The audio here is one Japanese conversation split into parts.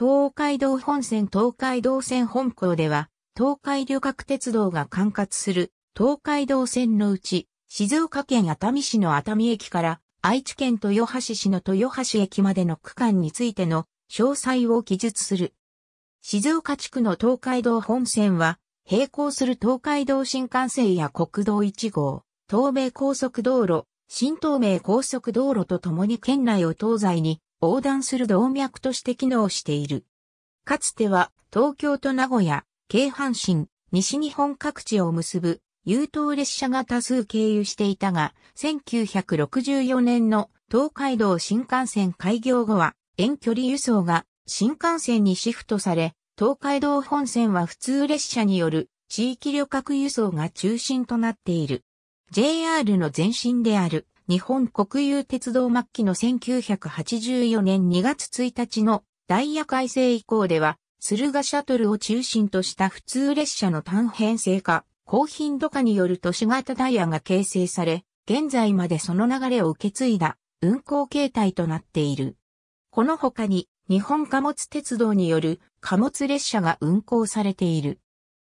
東海道本線東海道線本校では、東海旅客鉄道が管轄する東海道線のうち、静岡県熱海市の熱海駅から愛知県豊橋市の豊橋駅までの区間についての詳細を記述する。静岡地区の東海道本線は、並行する東海道新幹線や国道1号、東名高速道路、新東名高速道路とともに県内を東西に横断する動脈として機能している。かつては東京と名古屋、京阪神、西日本各地を結ぶ優等列車が多数経由していたが、1964年の東海道新幹線開業後は遠距離輸送が新幹線にシフトされ、東海道本線は普通列車による地域旅客輸送が中心となっている。JR の前身である日本国有鉄道末期の1984年2月1日のダイヤ改正以降では、駿河シャトルを中心とした普通列車の単編成化、高頻度化による都市型ダイヤが形成され、現在までその流れを受け継いだ運行形態となっている。この他に日本貨物鉄道による貨物列車が運行されている。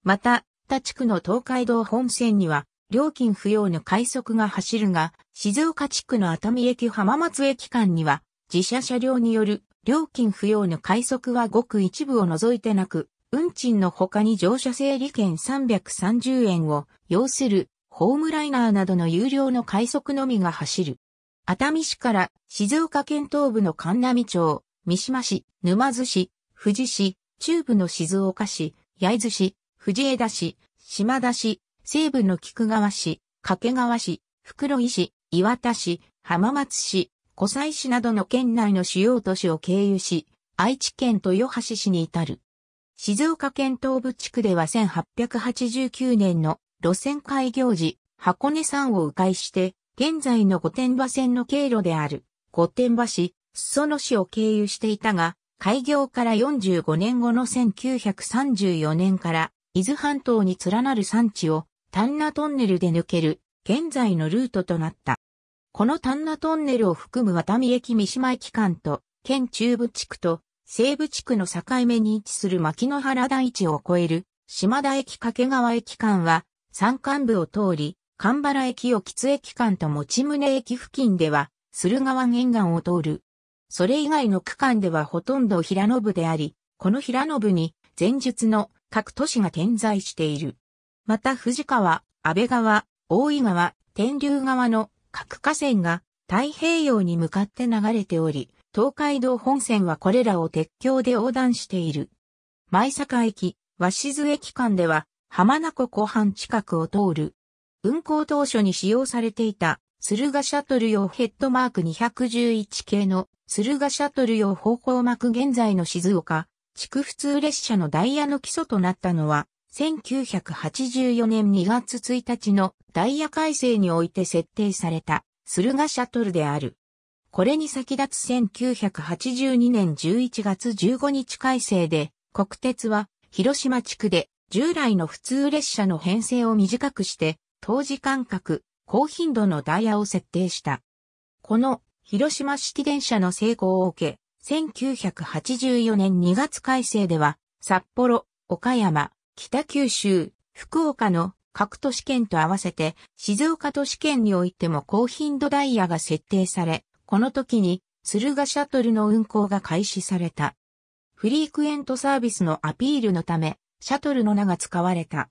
また、他地区の東海道本線には料金不要の快速が走るが、静岡地区の熱海駅浜松駅間には、自社車両による料金不要の快速はごく一部を除いてなく、運賃の他に乗車整理券330円を要するホームライナーなどの有料の快速のみが走る。熱海市から静岡県東部の神波町、三島市、沼津市、富士市、中部の静岡市、焼津市、藤枝市、島田市、西部の菊川市、掛川市、袋井市、岩田市、浜松市、湖西市などの県内の主要都市を経由し、愛知県豊橋市に至る。静岡県東部地区では1889年の路線開業時、箱根山を迂回して、現在の御殿場線の経路である、御殿場市、裾野市を経由していたが、開業から45年後の1934年から、伊豆半島に連なる山地を、丹那トンネルで抜ける現在のルートとなった。この丹那トンネルを含む渡見駅三島駅間と、県中部地区と西部地区の境目に位置する牧野原台地を越える島田駅掛川駅間は、山間部を通り、神原駅を吉駅間と持宗駅付近では、駿河湾沿岸を通る。それ以外の区間ではほとんど平野部であり、この平野部に前述の各都市が点在している。また藤川、安倍川、大井川、天竜川の各河川が太平洋に向かって流れており、東海道本線はこれらを鉄橋で横断している。舞坂駅、鷲津駅間では浜名湖湖畔近くを通る。運行当初に使用されていた駿河シャトル用ヘッドマーク211系の駿河シャトル用方向幕現在の静岡、地区普通列車のダイヤの基礎となったのは1984年2月1日のダイヤ改正において設定された、駿河シャトルである。これに先立つ1982年11月15日改正で、国鉄は広島地区で従来の普通列車の編成を短くして、当時間隔、高頻度のダイヤを設定した。この広島式電車の成功を受け、1984年2月改正では、札幌、岡山、北九州、福岡の各都市圏と合わせて静岡都市圏においても高頻度ダイヤが設定され、この時に鶴ヶシャトルの運行が開始された。フリークエントサービスのアピールのため、シャトルの名が使われた。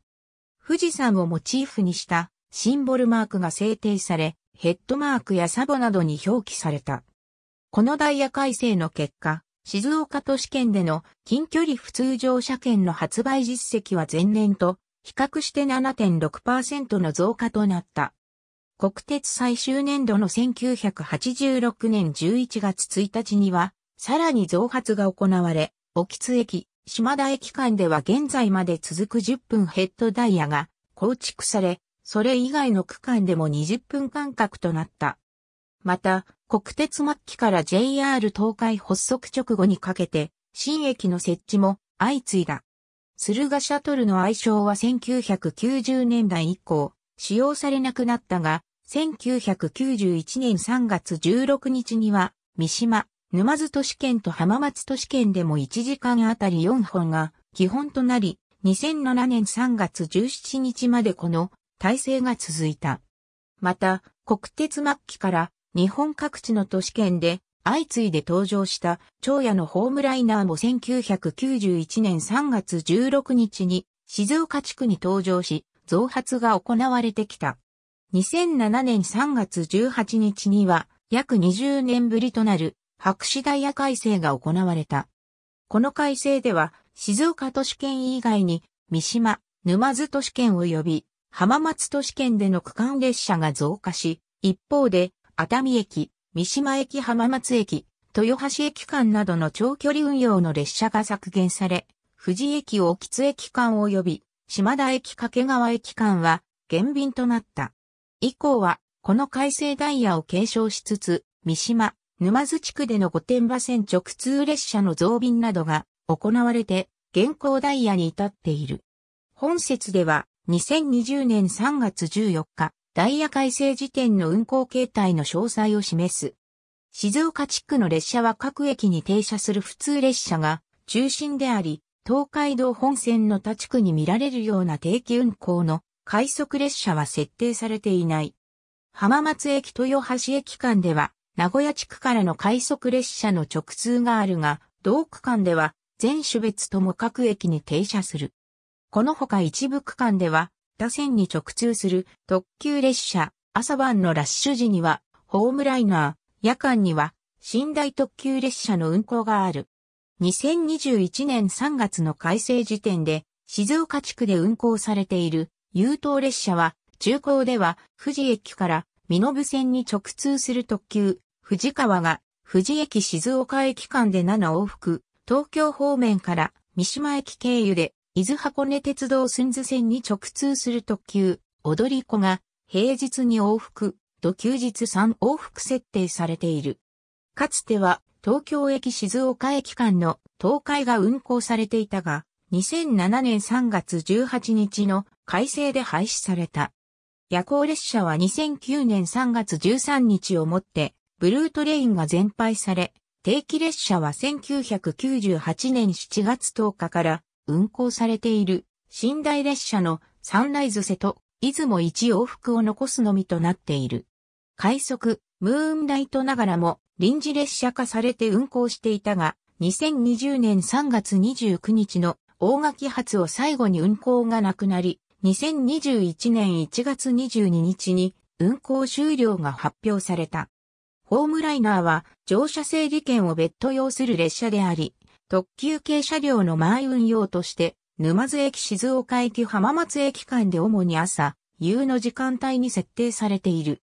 富士山をモチーフにしたシンボルマークが制定され、ヘッドマークやサボなどに表記された。このダイヤ改正の結果、静岡都市圏での近距離普通乗車券の発売実績は前年と比較して7.6%の増加となった。国鉄最終年度の1986年11月1日には、さらに増発が行われ、沖津駅、島田駅間では現在まで続く10分ヘッドダイヤが構築され、それ以外の区間でも20分間隔となった。また、国鉄末期から JR 東海発足直後にかけて、新駅の設置も相次いだ。駿河シャトルの愛称は1990年代以降、使用されなくなったが、1991年3月16日には、三島、沼津都市圏と浜松都市圏でも1時間あたり4本が基本となり、2007年3月17日までこの体制が続いた。また、国鉄末期から日本各地の都市圏で相次いで登場した長野のホームライナーも1991年3月16日に静岡地区に登場し、増発が行われてきた。2007年3月18日には約20年ぶりとなる白紙ダイヤ改正が行われた。この改正では静岡都市圏以外に三島、沼津都市圏及び浜松都市圏での区間列車が増加し、一方で熱海駅、三島駅浜松駅、豊橋駅間などの長距離運用の列車が削減され、富士駅を木津駅間及び、島田駅掛川駅間は減便となった。以降は、この改正ダイヤを継承しつつ、三島、沼津地区での御殿場線直通列車の増便などが行われて、現行ダイヤに至っている。本節では、2020年3月14日、ダイヤ改正時点の運行形態の詳細を示す。静岡地区の列車は各駅に停車する普通列車が中心であり、東海道本線の他地区に見られるような定期運行の快速列車は設定されていない。浜松駅豊橋駅間では、名古屋地区からの快速列車の直通があるが、同区間では全種別とも各駅に停車する。このほか一部区間では、他線に直通する特急列車、朝晩のラッシュ時にはホームライナー、夜間には寝台特急列車の運行がある。2021年3月の改正時点で静岡地区で運行されている優等列車は中高では富士駅から身延線に直通する特急富士川が富士駅静岡駅間で7往復東京方面から三島駅経由で伊豆箱根鉄道寸津線に直通する特急、踊り子が、平日に往復、と休日3往復設定されている。かつては、東京駅静岡駅間の東海が運行されていたが、2007年3月18日の改正で廃止された。夜行列車は2009年3月13日をもって、ブルートレインが全廃され、定期列車は1998年7月10日から運行されている寝台列車のサンライズ瀬戸、出雲一往復を残すのみとなっている。快速、ムーンライトながらも臨時列車化されて運行していたが、2020年3月29日の大垣発を最後に運行がなくなり、2021年1月22日に運行終了が発表された。ホームライナーは乗車整理券を別途要する列車であり、特急系車両の前運用として、沼津駅静岡駅浜松駅間で主に朝、夕の時間帯に設定されている。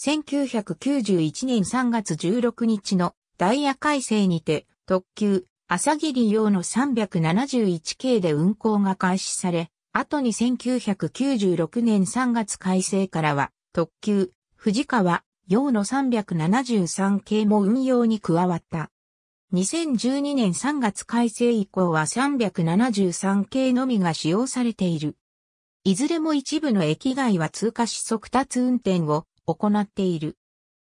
1991年3月16日のダイヤ改正にて、特急、朝霧用の371系で運行が開始され、後に1996年3月改正からは、特急、藤川、用の373系も運用に加わった。2012年3月改正以降は373系のみが使用されている。いずれも一部の駅外は通過し速達運転を行っている。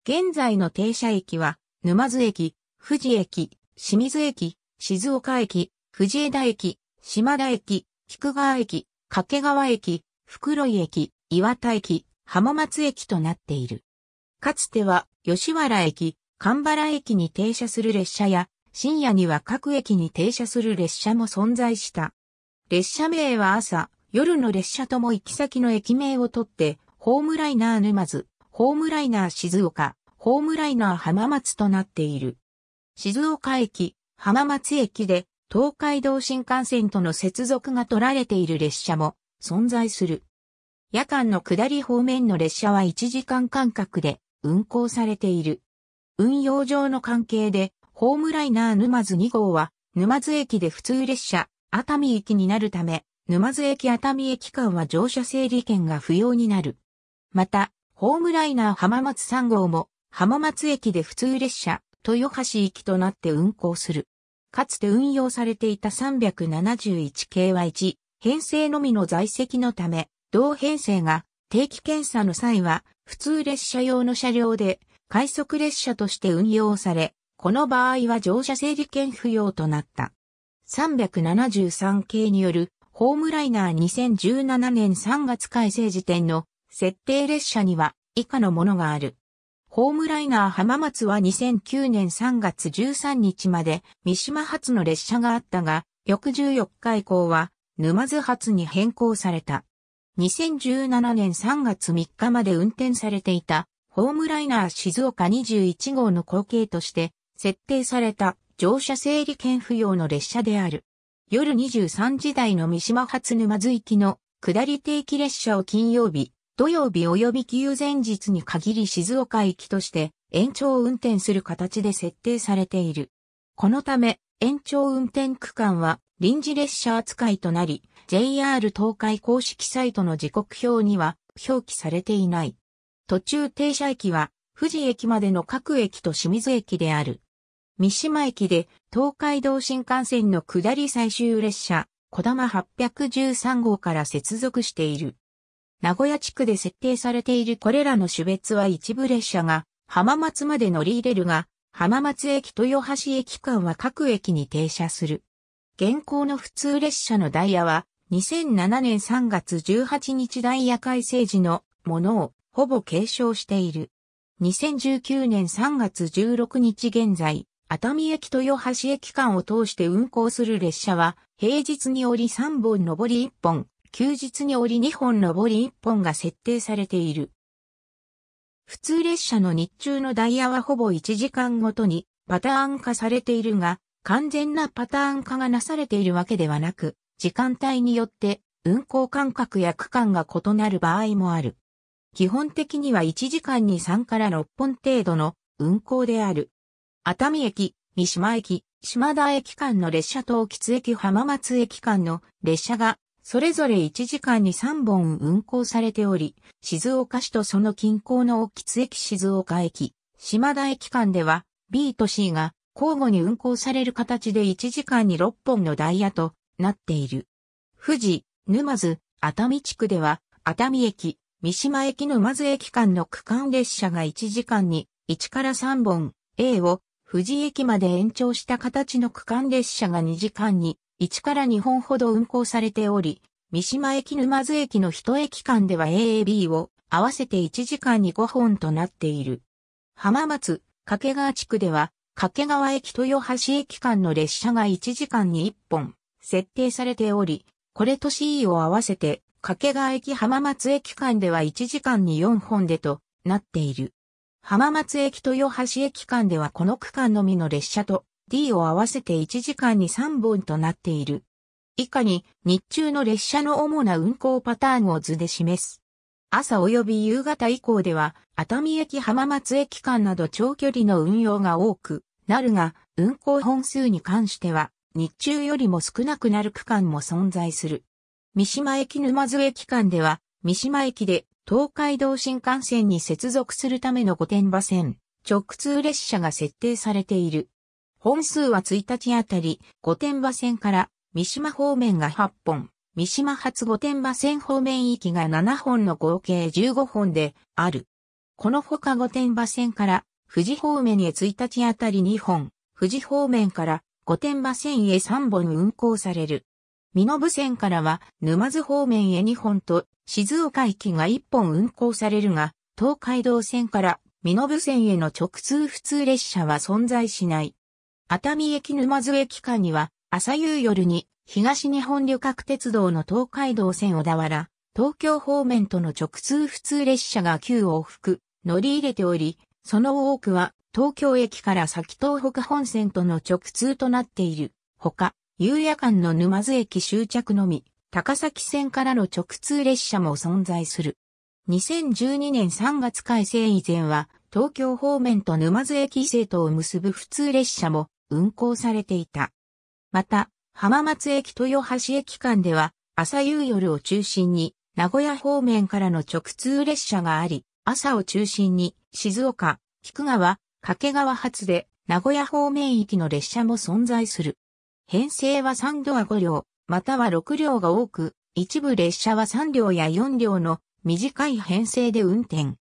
現在の停車駅は、沼津駅、富士駅、清水駅、静岡駅、藤枝駅、島田駅、菊川駅、掛川駅、袋井駅、岩田駅、浜松駅となっている。かつては、吉原駅、神原駅に停車する列車や、深夜には各駅に停車する列車も存在した。列車名は朝、夜の列車とも行き先の駅名をとって、ホームライナー沼津、ホームライナー静岡、ホームライナー浜松となっている。静岡駅、浜松駅で東海道新幹線との接続が取られている列車も存在する。夜間の下り方面の列車は1時間間隔で運行されている。運用上の関係でホームライナー沼津2号は、沼津駅で普通列車、熱海駅になるため、沼津駅熱海駅間は乗車整理券が不要になる。また、ホームライナー浜松3号も、浜松駅で普通列車、豊橋行きとなって運行する。かつて運用されていた371系は1、編成のみの在籍のため、同編成が定期検査の際は、普通列車用の車両で、快速列車として運用され、この場合は乗車整理券不要となった。373系によるホームライナー2017年3月改正時点の設定列車には以下のものがある。ホームライナー浜松は2009年3月13日まで三島発の列車があったが、翌14日以降は沼津発に変更された。2017年3月3日まで運転されていたホームライナー静岡21号の後継として設定された乗車整理券不要の列車である。夜23時台の三島発沼津行きの下り定期列車を金曜日、土曜日及び休前日に限り静岡行きとして延長運転する形で設定されている。このため延長運転区間は臨時列車扱いとなり、JR 東海公式サイトの時刻表には表記されていない。途中停車駅は富士駅までの各駅と清水駅である。三島駅で東海道新幹線の下り最終列車、小玉813号から接続している。名古屋地区で設定されているこれらの種別は一部列車が浜松まで乗り入れるが、浜松駅豊橋駅間は各駅に停車する。現行の普通列車のダイヤは2007年3月18日ダイヤ改正時のものをほぼ継承している。2019年3月16日現在、熱海駅豊橋駅間を通して運行する列車は、平日に折り3本上り1本、休日に折り2本上り1本が設定されている。普通列車の日中のダイヤはほぼ1時間ごとにパターン化されているが、完全なパターン化がなされているわけではなく、時間帯によって運行間隔や区間が異なる場合もある。基本的には1時間に3から6本程度の運行である。熱海駅、三島駅、島田駅間の列車と吉駅浜松駅間の列車が、それぞれ1時間に3本運行されており、静岡市とその近郊の吉駅静岡駅、島田駅間では、B と C が交互に運行される形で1時間に6本のダイヤとなっている。富士、沼津、熱海地区では、熱海駅、三島駅沼津駅間の区間列車が1時間に1から3本、A を富士駅まで延長した形の区間列車が2時間に1から2本ほど運行されており、三島駅沼津駅の1駅間では AAB を合わせて1時間に5本となっている。浜松、掛川地区では、掛川駅豊橋駅間の列車が1時間に1本設定されており、これと C を合わせて掛川駅浜松駅間では1時間に4本でとなっている。浜松駅豊橋駅間ではこの区間のみの列車と D を合わせて1時間に3本となっている。以下に日中の列車の主な運行パターンを図で示す。朝及び夕方以降では熱海駅浜松駅間など長距離の運用が多くなるが運行本数に関しては日中よりも少なくなる区間も存在する。三島駅沼津駅間では三島駅で東海道新幹線に接続するための御殿場線、直通列車が設定されている。本数は1日あたり、御殿場線から三島方面が8本、三島発御殿場線方面行きが7本の合計15本である。このほか御殿場線から富士方面へ1日あたり2本、富士方面から御殿場線へ3本運行される。身延線からは沼津方面へ2本と静岡駅が一本運行されるが、東海道線から身延線への直通普通列車は存在しない。熱海駅沼津駅間には、朝夕夜に東日本旅客鉄道の東海道線小田原、東京方面との直通普通列車が9往復乗り入れており、その多くは東京駅から先東北本線との直通となっている。ほか、夕夜間の沼津駅終着のみ、高崎線からの直通列車も存在する。2012年3月改正以前は、東京方面と沼津駅西とを結ぶ普通列車も運行されていた。また、浜松駅豊橋駅間では、朝夕夜を中心に、名古屋方面からの直通列車があり、朝を中心に、静岡、菊川、掛川発で、名古屋方面行きの列車も存在する。編成は3度は5両、または6両が多く、一部列車は3両や4両の短い編成で運転。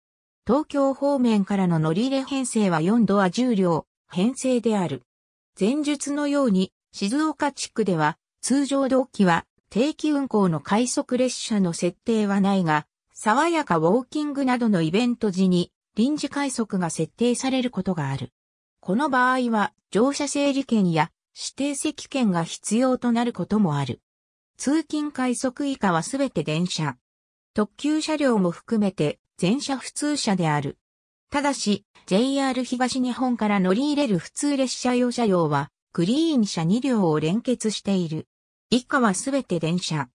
東京方面からの乗り入れ編成は4度は10両編成である。前述のように、静岡地区では、通常同期は定期運行の快速列車の設定はないが、爽やかウォーキングなどのイベント時に臨時快速が設定されることがある。この場合は乗車整理券や指定席券が必要となることもある。通勤快速以下はすべて電車。特急車両も含めて全車普通車である。ただし、JR 東日本から乗り入れる普通列車用車両は、クリーン車2両を連結している。以下はすべて電車。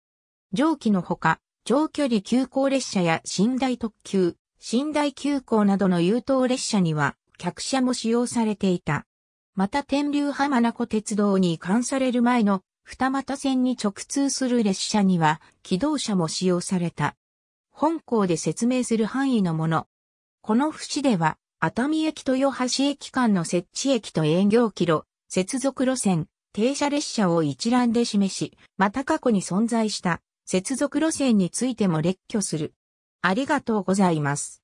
上記のほか、長距離急行列車や寝台特急、寝台急行などの優等列車には、客車も使用されていた。また天竜浜名湖鉄道に移管される前の二股線に直通する列車には機動車も使用された。本校で説明する範囲のもの。この節では、熱海駅と豊橋駅間の設置駅と営業キロ、接続路線、停車列車を一覧で示し、また過去に存在した接続路線についても列挙する。ありがとうございます。